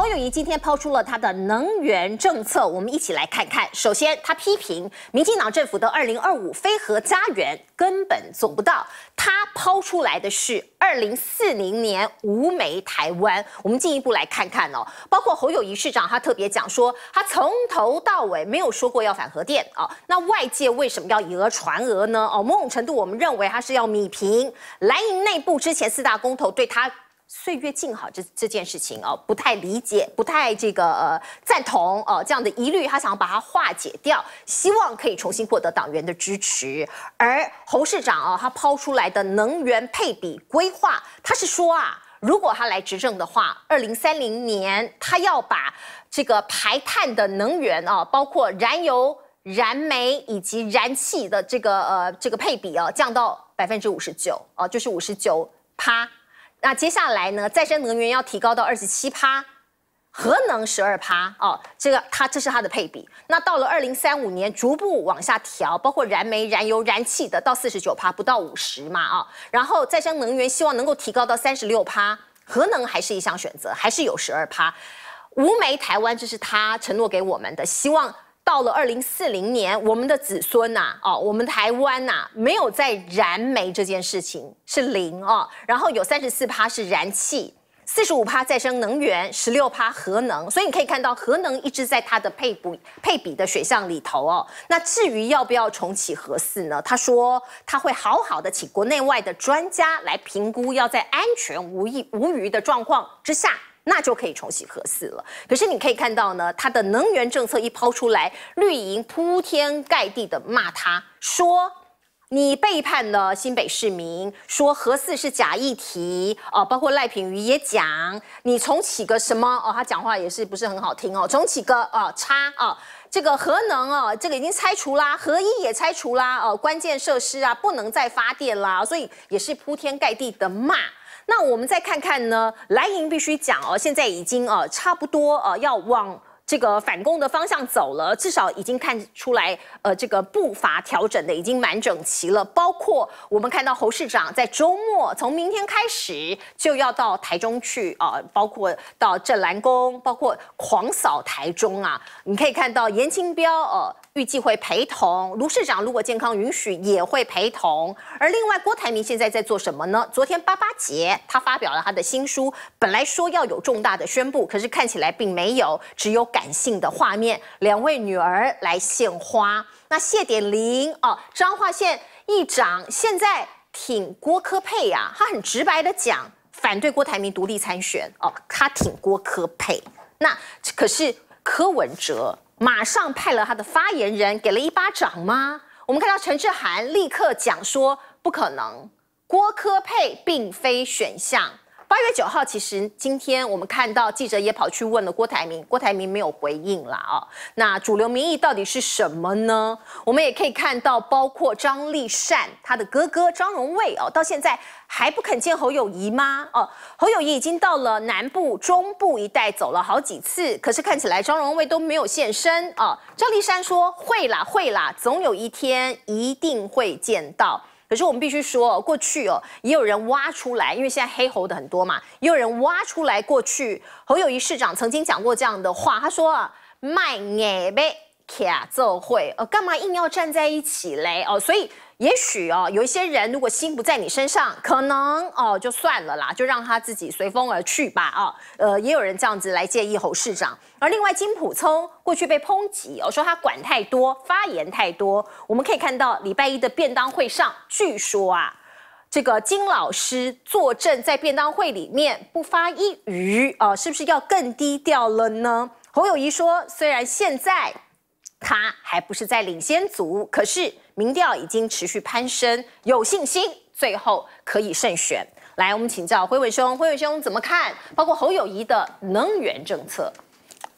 侯友谊今天抛出了他的能源政策，我们一起来看看。首先，他批评民进党政府的“二零二五非核家园”根本做不到。他抛出来的是“二零四零年无煤台湾”。我们进一步来看看哦。包括侯友谊市长，他特别讲说，他从头到尾没有说过要反核电哦，那外界为什么要以讹传讹呢？哦，某种程度，我们认为他是要米平蓝营内部之前四大公投对他。岁月静好这这件事情哦，不太理解，不太这个呃赞同哦，这样的疑虑，他想要把它化解掉，希望可以重新获得党员的支持。而侯市长哦，他抛出来的能源配比规划，他是说啊，如果他来执政的话，二零三零年他要把这个排碳的能源啊，包括燃油、燃煤以及燃气的这个呃这个配比啊，降到百分之五十九啊，就是五十九趴。那接下来呢？再生能源要提高到二十七趴，核能十二趴哦，这个它这是它的配比。那到了二零三五年逐步往下调，包括燃煤、燃油、燃气的到四十九趴，不到五十嘛啊。然后再生能源希望能够提高到三十六趴，核能还是一项选择，还是有十二趴。无煤台湾这是他承诺给我们的希望。到了二零四零年，我们的子孙呐，哦，我们台湾呐，没有在燃煤这件事情是零哦，然后有三十四趴是燃气，四十五趴再生能源，十六趴核能，所以你可以看到核能一直在它的配补配比的水项里头哦。那至于要不要重启核四呢？他说他会好好的请国内外的专家来评估，要在安全无一无虞的状况之下。那就可以重启核四了。可是你可以看到呢，他的能源政策一抛出来，绿营铺天盖地的骂他，说你背叛了新北市民，说核四是假议题哦，包括赖品妤也讲，你重启个什么哦？他讲话也是不是很好听哦？重启个哦叉哦。这个核能哦，这个已经拆除啦，核一也拆除啦，哦，关键设施啊，不能再发电啦，所以也是铺天盖地的骂。那我们再看看呢，蓝营必须讲哦，现在已经呃差不多呃要往这个反攻的方向走了，至少已经看出来呃这个步伐调整的已经蛮整齐了。包括我们看到侯市长在周末，从明天开始就要到台中去啊，包括到镇澜宫，包括狂扫台中啊，你可以看到严钦标呃，预计会陪同卢市长，如果健康允许也会陪同。而另外，郭台铭现在在做什么呢？昨天八八节，他发表了他的新书，本来说要有重大的宣布，可是看起来并没有，只有感性的画面。两位女儿来献花。那谢点玲哦，彰化县议长现在挺郭科佩呀，他很直白的讲反对郭台铭独立参选哦，他挺郭科佩。那可是柯文哲。马上派了他的发言人给了一巴掌吗？我们看到陈志涵立刻讲说不可能，郭科佩并非选项。八月九号，其实今天我们看到记者也跑去问了郭台铭，郭台铭没有回应啦。啊。那主流民意到底是什么呢？我们也可以看到，包括张立善他的哥哥张荣卫哦，到现在还不肯见侯友谊吗？哦，侯友谊已经到了南部、中部一带走了好几次，可是看起来张荣卫都没有现身哦，张立善说会啦，会啦，总有一天一定会见到。可是我们必须说，过去哦，也有人挖出来，因为现在黑猴的很多嘛，也有人挖出来。过去侯友谊市长曾经讲过这样的话，他说：“卖矮呗。”卡奏会，呃，干嘛硬要站在一起嘞？哦，所以也许哦，有一些人如果心不在你身上，可能哦，就算了啦，就让他自己随风而去吧。啊，呃，也有人这样子来建议侯市长。而另外，金普聪过去被抨击哦，说他管太多，发言太多。我们可以看到礼拜一的便当会上，据说啊，这个金老师坐镇在便当会里面不发一语，啊，是不是要更低调了呢？侯友谊说，虽然现在。他还不是在领先组，可是民调已经持续攀升，有信心，最后可以胜选。来，我们请教灰文兄，灰文兄怎么看？包括侯友谊的能源政策。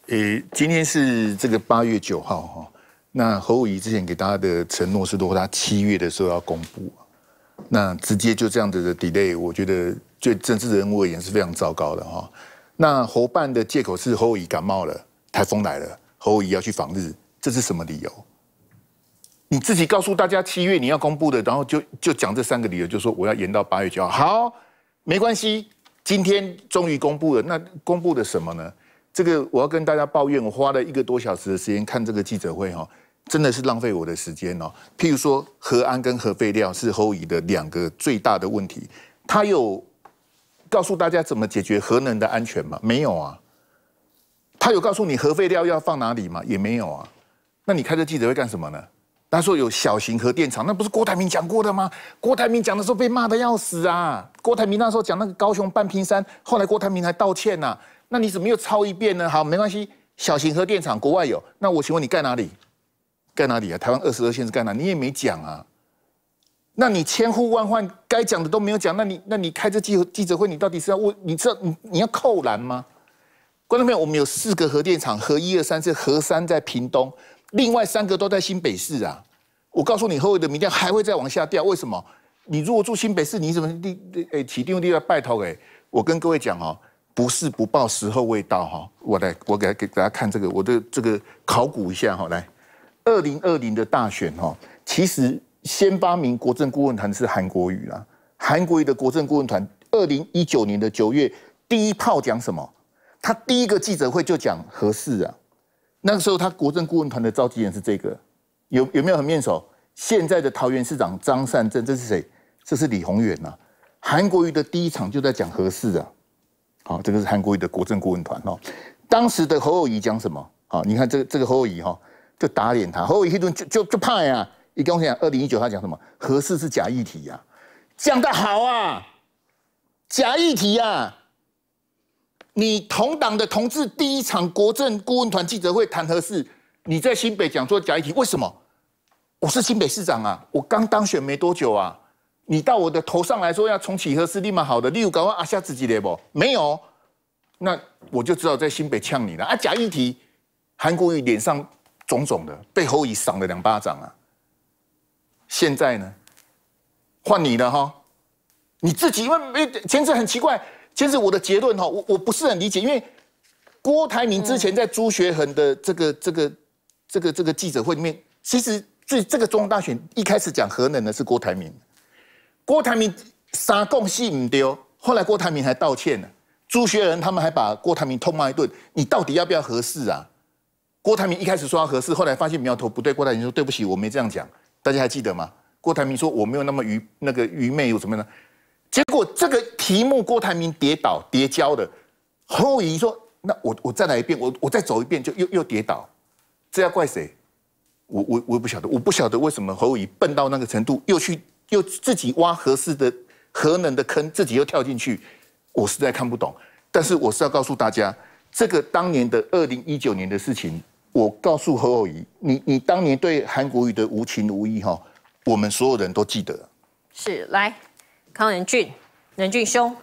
诶，今天是这个八月九号哈，那侯友谊之前给大家的承诺是，如果他七月的时候要公布，那直接就这样子的 delay，我觉得对政治人物而言是非常糟糕的哈。那侯办的借口是侯友谊感冒了，台风来了，侯友谊要去访日。这是什么理由？你自己告诉大家七月你要公布的，然后就就讲这三个理由，就说我要延到八月九号。好，没关系，今天终于公布了。那公布的什么呢？这个我要跟大家抱怨，我花了一个多小时的时间看这个记者会，哈，真的是浪费我的时间哦。譬如说核安跟核废料是后移的两个最大的问题，他有告诉大家怎么解决核能的安全吗？没有啊。他有告诉你核废料要放哪里吗？也没有啊。那你开这记者会干什么呢？他说有小型核电厂，那不是郭台铭讲过的吗？郭台铭讲的时候被骂的要死啊！郭台铭那时候讲那个高雄半屏山，后来郭台铭还道歉呢。那你怎么又抄一遍呢？好，没关系，小型核电厂国外有。那我请问你盖哪里？盖哪里啊？台湾二十二线是盖哪？你也没讲啊！那你千呼万唤该讲的都没有讲，那你那你开这记记者会，你到底是要问你这你要扣篮吗？观众朋友，我们有四个核电厂，核一二三是核三在屏东。另外三个都在新北市啊，我告诉你，后面的明天还会再往下掉，为什么？你如果住新北市，你怎么地诶，起定地来拜托。诶？我跟各位讲哦，不是不报，时候未到哈。我来，我给给大家看这个，我的这个考古一下哈。来，二零二零的大选哈，其实先发明国政顾问团是韩国瑜啦。韩国瑜的国政顾问团，二零一九年的九月第一炮讲什么？他第一个记者会就讲合适啊？那个时候，他国政顾问团的召集人是这个，有有没有很面熟？现在的桃园市长张善政，这是谁？这是李宏远呐。韩国瑜的第一场就在讲核事啊。好，这个是韩国瑜的国政顾问团哦。当时的侯友谊讲什么？好，你看这个这个侯友谊哈，就打脸他。侯友谊一顿就就就拍啊！你跟我讲，二零一九他讲什么？核事是假议题呀，讲得好啊，假议题呀。你同党的同志，第一场国政顾问团记者会谈何事？你在新北讲说假议题，为什么？我是新北市长啊，我刚当选没多久啊，你到我的头上来说要重启何事，立马好的，例如赶快阿夏自己的不？没有，那我就知道在新北呛你了啊！假议题，韩国瑜脸上肿肿的，背后已赏了两巴掌啊！现在呢，换你的哈，你自己因为没前次很奇怪。其实我的结论哈，我我不是很理解，因为郭台铭之前在朱学恒的这个这个这个这个记者会里面，其实最这个中央大选一开始讲核能的是郭台铭，郭台铭杀共戏唔丢，后来郭台铭还道歉了，朱学仁他们还把郭台铭痛骂一顿，你到底要不要合适啊？郭台铭一开始说要合适，后来发现苗头不对，郭台铭说对不起，我没这样讲，大家还记得吗？郭台铭说我没有那么愚那个愚昧又怎么样？呢？结果这个题目，郭台铭跌倒跌跤了，侯友谊说：“那我我再来一遍，我我再走一遍，就又又跌倒，这要怪谁？我我我也不晓得，我不晓得为什么侯友谊笨到那个程度，又去又自己挖合适的核能的坑，自己又跳进去，我实在看不懂。但是我是要告诉大家，这个当年的二零一九年的事情，我告诉侯友谊，你你当年对韩国瑜的无情无义哈，我们所有人都记得。是来。康仁俊，仁俊兄。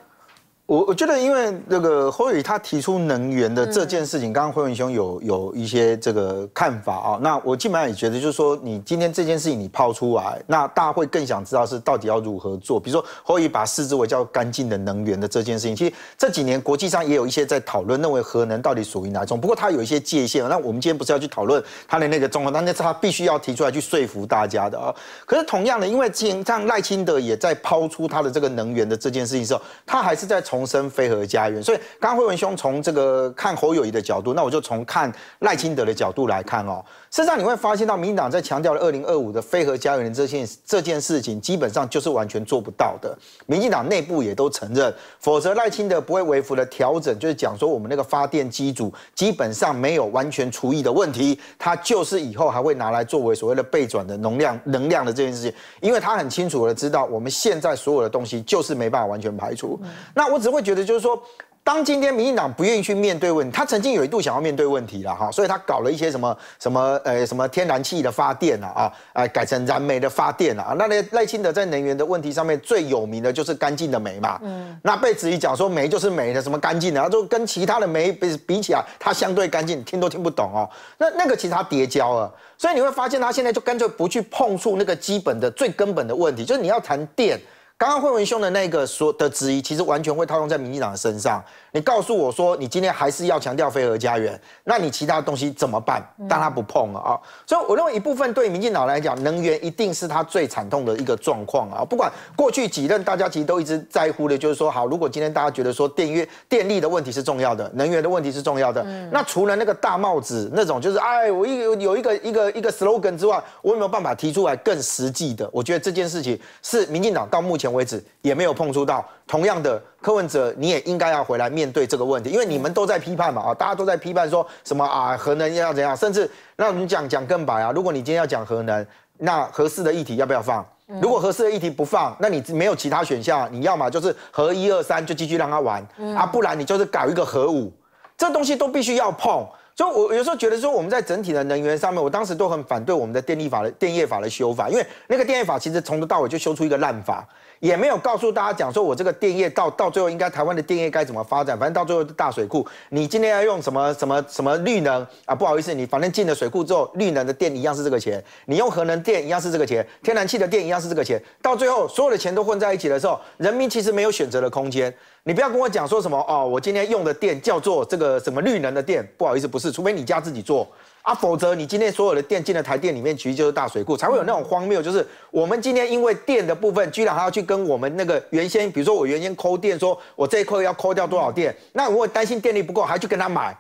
我我觉得，因为那个侯宇他提出能源的这件事情，刚刚侯文兄有有一些这个看法啊。那我基本上也觉得，就是说你今天这件事情你抛出来，那大家会更想知道是到底要如何做。比如说侯宇把视之为叫干净的能源的这件事情，其实这几年国际上也有一些在讨论，认为核能到底属于哪种。不过它有一些界限。那我们今天不是要去讨论它的那个中，那那是他必须要提出来去说服大家的啊。可是同样的，因为今像赖清德也在抛出他的这个能源的这件事情时候，他还是在从重生飞和家园，所以刚刚文兄从这个看侯友谊的角度，那我就从看赖清德的角度来看哦。事实上，你会发现到民党在强调了二零二五的飞和家园的这件这件事情，基本上就是完全做不到的。民进党内部也都承认，否则赖清德不会为辅的调整，就是讲说我们那个发电机组基本上没有完全除役的问题，他就是以后还会拿来作为所谓的备转的能量能量的这件事情，因为他很清楚的知道我们现在所有的东西就是没办法完全排除。那我只。就会觉得，就是说，当今天民进党不愿意去面对问题，他曾经有一度想要面对问题了，哈，所以他搞了一些什么什么呃什么天然气的发电啊，啊，改成燃煤的发电啊，那赖赖清德在能源的问题上面最有名的就是干净的煤嘛，嗯，那被质疑讲说煤就是煤的什么干净的，他就跟其他的煤比比起来，它相对干净，听都听不懂哦，那那个其实它叠焦了，所以你会发现他现在就干脆不去碰触那个基本的最根本的问题，就是你要谈电。刚刚惠文兄的那个说的质疑，其实完全会套用在民进党的身上。你告诉我说，你今天还是要强调飞蛾家园，那你其他东西怎么办？但他不碰了啊，所以我认为一部分对民进党来讲，能源一定是他最惨痛的一个状况啊。不管过去几任，大家其实都一直在乎的，就是说，好，如果今天大家觉得说，电约电力的问题是重要的，能源的问题是重要的，那除了那个大帽子那种，就是哎，我一有有一个一个一个 slogan 之外，我有没有办法提出来更实际的？我觉得这件事情是民进党到目前。为止也没有碰触到同样的，柯文哲你也应该要回来面对这个问题，因为你们都在批判嘛啊，大家都在批判说什么啊核能要怎样，甚至那我们讲讲更白啊，如果你今天要讲核能，那合适的议题要不要放？如果合适的议题不放，那你没有其他选项，你要么就是核一二三就继续让他玩啊，不然你就是搞一个核武，这东西都必须要碰。所以，我有时候觉得说，我们在整体的能源上面，我当时都很反对我们的电力法的电业法的修法，因为那个电业法其实从头到尾就修出一个烂法，也没有告诉大家讲说我这个电业到到最后应该台湾的电业该怎么发展，反正到最后大水库，你今天要用什么什么什么绿能啊，不好意思，你反正进了水库之后，绿能的电一样是这个钱，你用核能电一样是这个钱，天然气的电一样是这个钱，到最后所有的钱都混在一起的时候，人民其实没有选择的空间。你不要跟我讲说什么哦，我今天用的电叫做这个什么绿能的电，不好意思，不是，除非你家自己做啊，否则你今天所有的电进了台电里面，其实就是大水库，才会有那种荒谬，就是我们今天因为电的部分，居然还要去跟我们那个原先，比如说我原先抠电，说我这一块要抠掉多少电，那我担心电力不够，还去跟他买，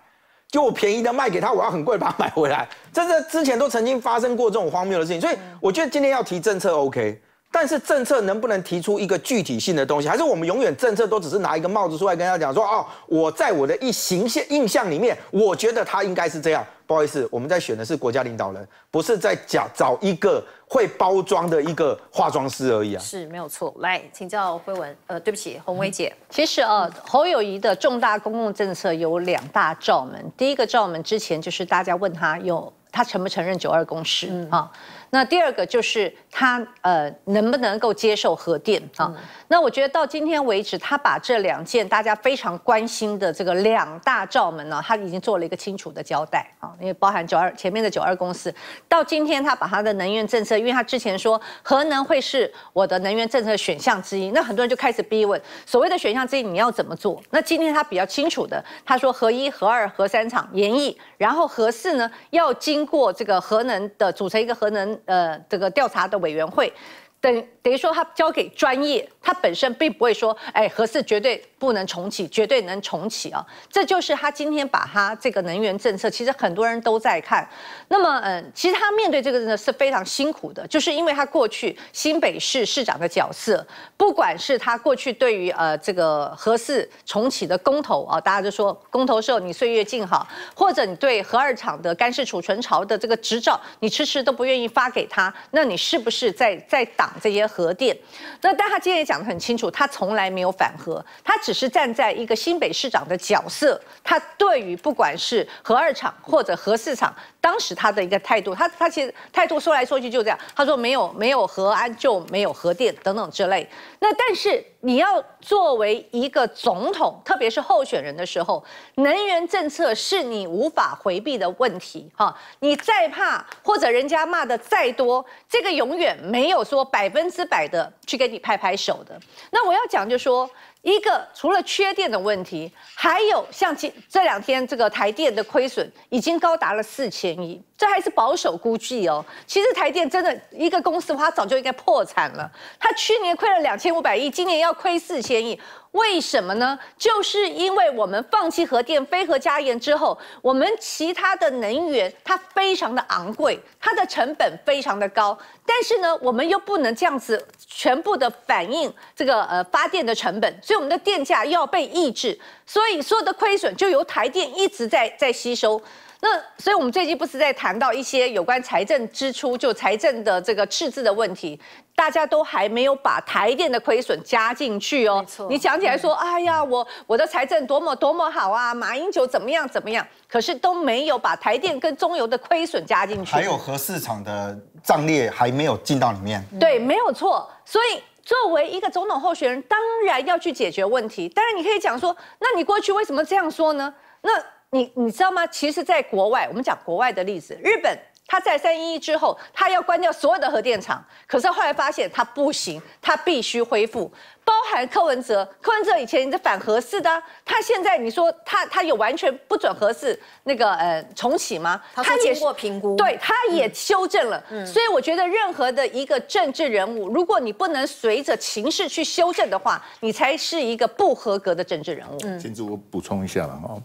就我便宜的卖给他，我要很贵把它买回来，这这之前都曾经发生过这种荒谬的事情，所以我觉得今天要提政策，OK。但是政策能不能提出一个具体性的东西，还是我们永远政策都只是拿一个帽子出来跟大家讲说，哦，我在我的一形象印象里面，我觉得他应该是这样。不好意思，我们在选的是国家领导人，不是在找找一个会包装的一个化妆师而已啊。是没有错。来请教辉文，呃，对不起，洪薇姐，其实啊，侯友谊的重大公共政策有两大罩门，第一个罩门之前就是大家问他有他承不承认九二共识啊。那第二个就是他呃能不能够接受核电啊？那我觉得到今天为止，他把这两件大家非常关心的这个两大罩门呢，他已经做了一个清楚的交代啊。因为包含九二前面的九二公司，到今天他把他的能源政策，因为他之前说核能会是我的能源政策选项之一，那很多人就开始逼问所谓的选项之一你要怎么做？那今天他比较清楚的，他说核一、核二、核三厂延役，然后核四呢要经过这个核能的组成一个核能。呃，这个调查的委员会等。等于说他交给专业，他本身并不会说，哎，核四绝对不能重启，绝对能重启啊！这就是他今天把他这个能源政策，其实很多人都在看。那么，嗯，其实他面对这个呢是非常辛苦的，就是因为他过去新北市市长的角色，不管是他过去对于呃这个核四重启的公投啊，大家就说公投时候你岁月静好，或者你对核二厂的干式储存槽的这个执照，你迟迟都不愿意发给他，那你是不是在在挡这些？核电，那但他今天也讲得很清楚，他从来没有反核，他只是站在一个新北市长的角色，他对于不管是核二厂或者核四厂，当时他的一个态度，他他其实态度说来说去就这样，他说没有没有核安就没有核电等等之类。那但是你要作为一个总统，特别是候选人的时候，能源政策是你无法回避的问题，哈，你再怕或者人家骂的再多，这个永远没有说百分之。百的去跟你拍拍手的，那我要讲就说。一个除了缺电的问题，还有像今这两天这个台电的亏损已经高达了四千亿，这还是保守估计哦。其实台电真的一个公司，它早就应该破产了。它去年亏了两千五百亿，今年要亏四千亿，为什么呢？就是因为我们放弃核电、非核加盐之后，我们其他的能源它非常的昂贵，它的成本非常的高。但是呢，我们又不能这样子全部的反映这个呃发电的成本。所以我们的电价要被抑制，所以所有的亏损就由台电一直在在吸收。那所以，我们最近不是在谈到一些有关财政支出，就财政的这个赤字的问题，大家都还没有把台电的亏损加进去哦。你讲起来说，哎呀，我我的财政多么多么好啊，马英九怎么样怎么样，可是都没有把台电跟中油的亏损加进去。还有和市场的战略还没有进到里面。对，没有错。所以。作为一个总统候选人，当然要去解决问题。当然，你可以讲说，那你过去为什么这样说呢？那你你知道吗？其实，在国外，我们讲国外的例子，日本。他在三一一之后，他要关掉所有的核电厂，可是后来发现他不行，他必须恢复。包含柯文哲，柯文哲以前是反核式的，他现在你说他他有完全不准核试那个呃重启吗？他经过评估，对，他也修正了。所以我觉得任何的一个政治人物，如果你不能随着情势去修正的话，你才是一个不合格的政治人物。嗯，金主，我补充一下了哈，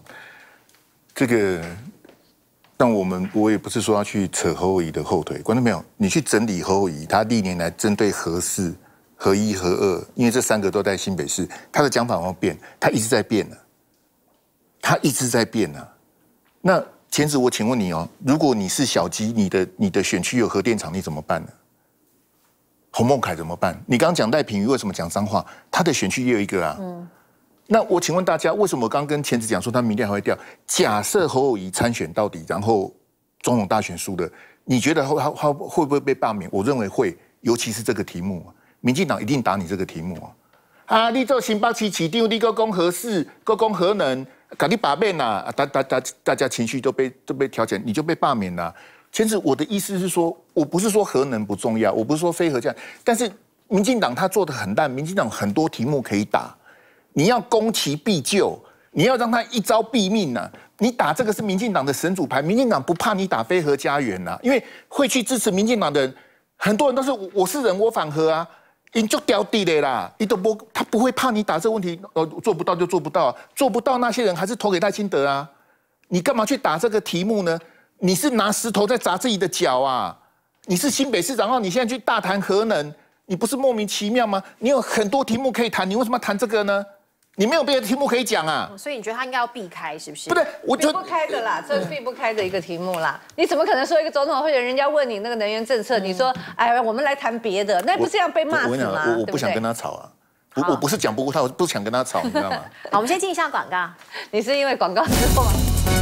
这个。但我们我也不是说要去扯何友宜的后腿，观众朋友，你去整理何友宜，他历年来针对何四、何一、何二，因为这三个都在新北市，他的讲法要变，他一直在变呢，他一直在变呢。那前子，我请问你哦，如果你是小鸡，你的你的选区有核电厂，你怎么办呢？洪孟凯怎么办？你刚刚讲赖品妤为什么讲脏话？他的选区也有一个啊。那我请问大家，为什么我刚跟前子讲说他明天还会掉？假设侯友谊参选到底，然后总统大选输的，你觉得会会会会不会被罢免？我认为会，尤其是这个题目，民进党一定打你这个题目啊！啊，你做新八七七定立个何事？市，公何能，搞你把柄呐！大大大大家情绪都被都被调起，你就被罢免了。前子，我的意思是说，我不是说核能不重要，我不是说非核战，但是民进党他做的很烂，民进党很多题目可以打。你要攻其必救，你要让他一招毙命呐！你打这个是民进党的神主牌，民进党不怕你打飞和家园呐，因为会去支持民进党的很多人都是我我是人我反核啊，你就掉地嘞啦！你都不他不会怕你打这个问题，呃做不到就做不到，做不到那些人还是投给戴清德啊！你干嘛去打这个题目呢？你是拿石头在砸自己的脚啊！你是新北市长，然后你现在去大谈核能，你不是莫名其妙吗？你有很多题目可以谈，你为什么要谈这个呢？你没有别的题目可以讲啊，所以你觉得他应该要避开是不是？不对，我就避不开的啦，这是避不开的一个题目啦。你怎么可能说一个总统会的人家问你那个能源政策，你说哎，我们来谈别的，那不是要被骂死吗？我我不想跟他吵啊，我我不是讲不过他，我不想跟他吵，你知道吗？好，我们先进一下广告。你是因为广告之后？吗？